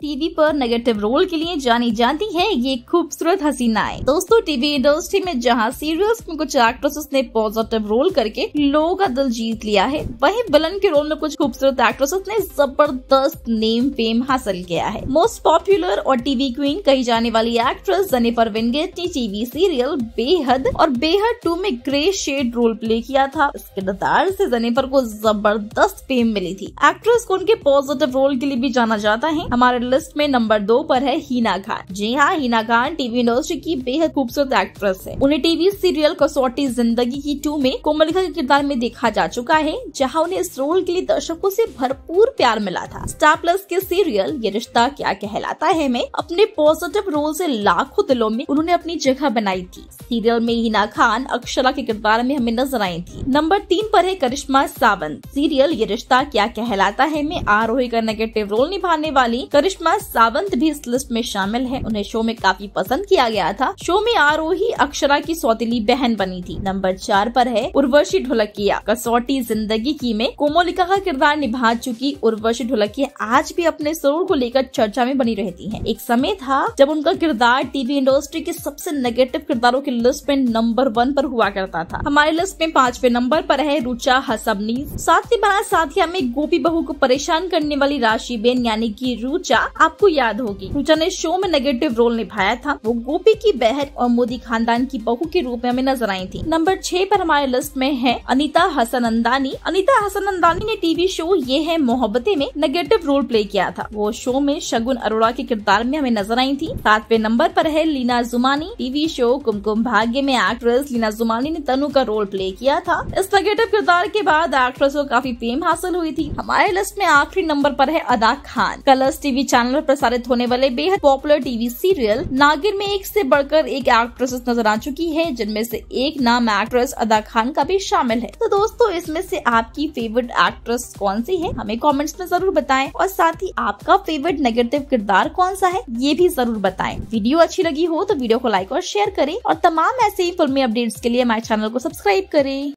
TV पर negative role के लिए जानी जाती है ये खूबसूरत हसीनाएं दोस्तों टीवी इंडस्ट्री में जहां सीरियल्स में कुछ एक्ट्रेसेस ने पॉजिटिव रोल करके लोगों का दिल जीत लिया है वहीं विलन के रोल में कुछ खूबसूरत एक्ट्रेसेस ने जबरदस्त नेम फेम हासिल किया है मोस्ट पॉपुलर और टीवी क्वीन कही जाने वाली एक्ट्रेस जनिफर विंगेट ने टीवी सीरियल बेहद और बेहद टू में ग्रे शेड रोल प्ले किया था इस किरदार ऐसी जनिफर को जबरदस्त फेम मिली थी एक्ट्रेस को उनके पॉजिटिव रोल के लिए भी जाना जाता है हमारे लिस्ट में नंबर दो पर है हीना खान जी हाँ हीना खान टीवी इंडस्ट्री की बेहद खूबसूरत एक्ट्रेस है उन्हें टीवी सीरियल कसौटी जिंदगी की टू में कोमलिका के किरदार में देखा जा चुका है जहाँ उन्हें इस रोल के लिए दर्शकों से भरपूर प्यार मिला था स्टार प्लस के सीरियल ये रिश्ता क्या कहलाता है में अपने पॉजिटिव रोल से लाखों दिलों में उन्होंने अपनी जगह बनाई थी सीरियल में हीना खान अक्षरा के किरदार में हमें नजर आई थी नंबर तीन पर है करिश्मा सावंत सीरियल ये रिश्ता क्या कहलाता है में आरोही का नेगेटिव रोल निभाने वाली करिश्मा सुषमा सावंत भी इस लिस्ट में शामिल है उन्हें शो में काफी पसंद किया गया था शो में आरोही अक्षरा की सौतीली बहन बनी थी नंबर चार पर है उर्वशी ढोलकिया कसौटी जिंदगी की में कोमोलिका का किरदार निभा चुकी उर्वशी ढोलकिया आज भी अपने स्वरूर को लेकर चर्चा में बनी रहती है एक समय था जब उनका किरदार टीवी इंडस्ट्री के सबसे नेगेटिव किरदारों की लिस्ट में नंबर वन पर हुआ करता था हमारे लिस्ट में पांचवे नंबर पर है रुचा हसबनी साथ ही बना साथिया में गोपी बहू को परेशान करने वाली राशि बेन यानी की रुचा आपको याद होगी पूजा ने शो में नेगेटिव रोल निभाया था वो गोपी की बहन और मोदी खानदान की बहू के रूप में हमें नजर आई थी नंबर छह पर हमारे लिस्ट में है अनिता हसन अंदानी अनिता हसन अंदानी ने टीवी शो ये है मोहब्बते में नेगेटिव रोल प्ले किया था वो शो में शगुन अरोड़ा के किरदार में हमें नजर आई थी सातवें नंबर पर है लीना जुमानी टीवी शो कुमकुम भाग्य में एक्ट्रेस लीना जुमानी ने तनु का रोल प्ले किया था इस नेगेटिव किरदार के बाद एक्ट्रेस को काफी फेम हासिल हुई थी हमारे लिस्ट में आखिरी नंबर पर है अदा खान कलर्स टीवी चैनल पर प्रसारित होने वाले बेहद पॉपुलर टीवी सीरियल नागिर में एक से बढ़कर एक एक्ट्रेस नजर आ चुकी है जिनमें से एक नाम एक्ट्रेस अदा खान का भी शामिल है तो दोस्तों इसमें से आपकी फेवरेट एक्ट्रेस कौन सी है हमें कॉमेंट्स में जरूर बताए और साथ ही आपका फेवरेट नेगेटिव किरदार कौन सा है ये भी जरूर बताए वीडियो अच्छी लगी हो तो वीडियो को लाइक और शेयर करें और तमाम ऐसे ही फिल्मी अपडेट्स के लिए हमारे चैनल को सब्सक्राइब करें